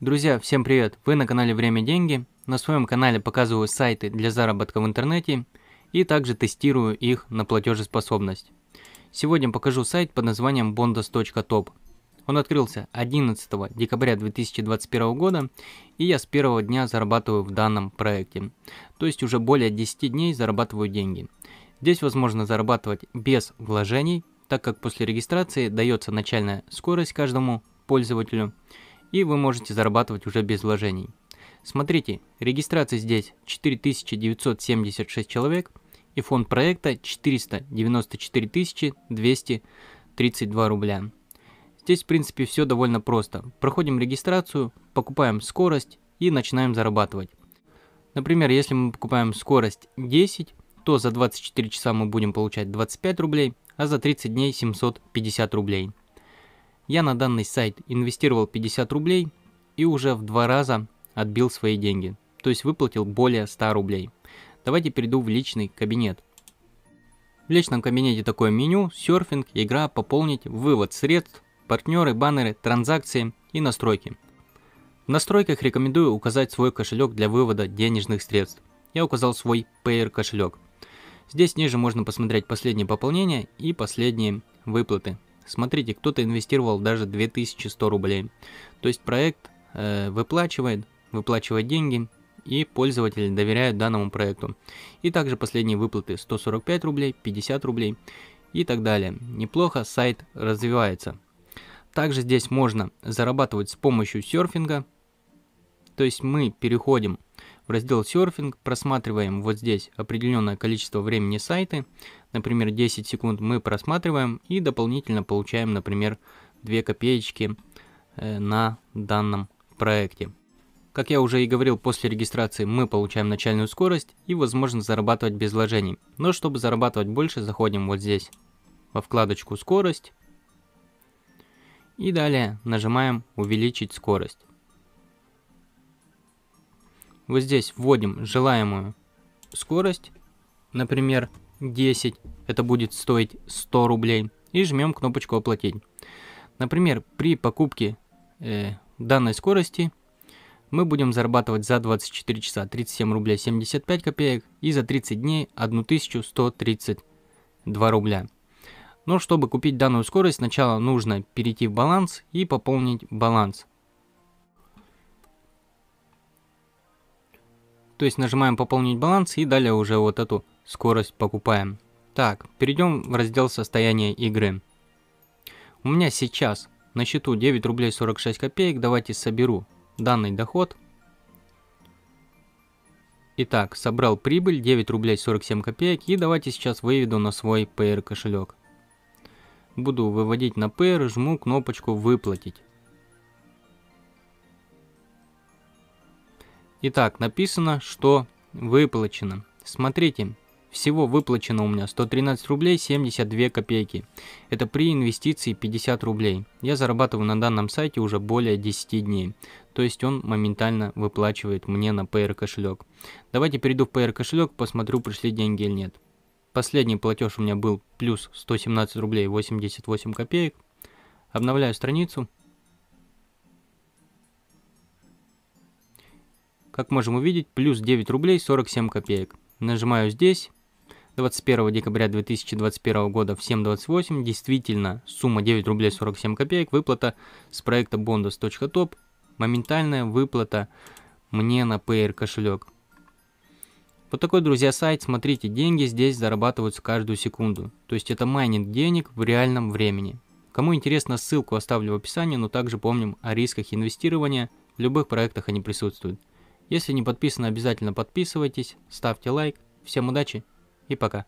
Друзья, всем привет! Вы на канале Время Деньги. На своем канале показываю сайты для заработка в интернете и также тестирую их на платежеспособность. Сегодня покажу сайт под названием bondas.top. Он открылся 11 декабря 2021 года и я с первого дня зарабатываю в данном проекте. То есть уже более 10 дней зарабатываю деньги. Здесь возможно зарабатывать без вложений, так как после регистрации дается начальная скорость каждому пользователю – и вы можете зарабатывать уже без вложений. Смотрите, регистрация здесь 4976 человек и фонд проекта 494 232 рубля. Здесь в принципе все довольно просто. Проходим регистрацию, покупаем скорость и начинаем зарабатывать. Например, если мы покупаем скорость 10, то за 24 часа мы будем получать 25 рублей, а за 30 дней 750 рублей. Я на данный сайт инвестировал 50 рублей и уже в два раза отбил свои деньги, то есть выплатил более 100 рублей. Давайте перейду в личный кабинет. В личном кабинете такое меню, серфинг, игра, пополнить, вывод средств, партнеры, баннеры, транзакции и настройки. В настройках рекомендую указать свой кошелек для вывода денежных средств. Я указал свой Payer кошелек. Здесь ниже можно посмотреть последние пополнения и последние выплаты. Смотрите, кто-то инвестировал даже 2100 рублей. То есть проект э, выплачивает, выплачивает деньги, и пользователи доверяют данному проекту. И также последние выплаты 145 рублей, 50 рублей и так далее. Неплохо сайт развивается. Также здесь можно зарабатывать с помощью серфинга. То есть мы переходим в раздел серфинг просматриваем вот здесь определенное количество времени сайты, например 10 секунд мы просматриваем и дополнительно получаем, например, 2 копеечки э, на данном проекте. Как я уже и говорил, после регистрации мы получаем начальную скорость и возможность зарабатывать без вложений. Но чтобы зарабатывать больше, заходим вот здесь во вкладочку «Скорость» и далее нажимаем «Увеличить скорость» вот здесь вводим желаемую скорость, например, 10, это будет стоить 100 рублей, и жмем кнопочку «Оплатить». Например, при покупке э, данной скорости мы будем зарабатывать за 24 часа 37 рублей 75 копеек и за 30 дней 1132 рубля. Но чтобы купить данную скорость, сначала нужно перейти в баланс и пополнить баланс. То есть нажимаем пополнить баланс и далее уже вот эту скорость покупаем. Так, перейдем в раздел состояние игры. У меня сейчас на счету 9 рублей 46 копеек. Давайте соберу данный доход. Итак, собрал прибыль 9 рублей 47 копеек и давайте сейчас выведу на свой PR кошелек. Буду выводить на PR, жму кнопочку «Выплатить». Итак, написано, что выплачено. Смотрите, всего выплачено у меня 113 рублей 72 копейки. Это при инвестиции 50 рублей. Я зарабатываю на данном сайте уже более 10 дней. То есть он моментально выплачивает мне на PR кошелек. Давайте перейду в PR кошелек, посмотрю, пришли деньги или нет. Последний платеж у меня был плюс 117 рублей 88 копеек. Обновляю страницу. как можем увидеть, плюс 9 рублей 47 копеек. Нажимаю здесь. 21 декабря 2021 года в 7.28 действительно сумма 9 рублей 47 копеек, выплата с проекта bondos.top, моментальная выплата мне на Payer кошелек. Вот такой, друзья, сайт, смотрите, деньги здесь зарабатываются каждую секунду, то есть это майнинг денег в реальном времени. Кому интересно, ссылку оставлю в описании, но также помним о рисках инвестирования, в любых проектах они присутствуют. Если не подписаны, обязательно подписывайтесь, ставьте лайк. Всем удачи и пока.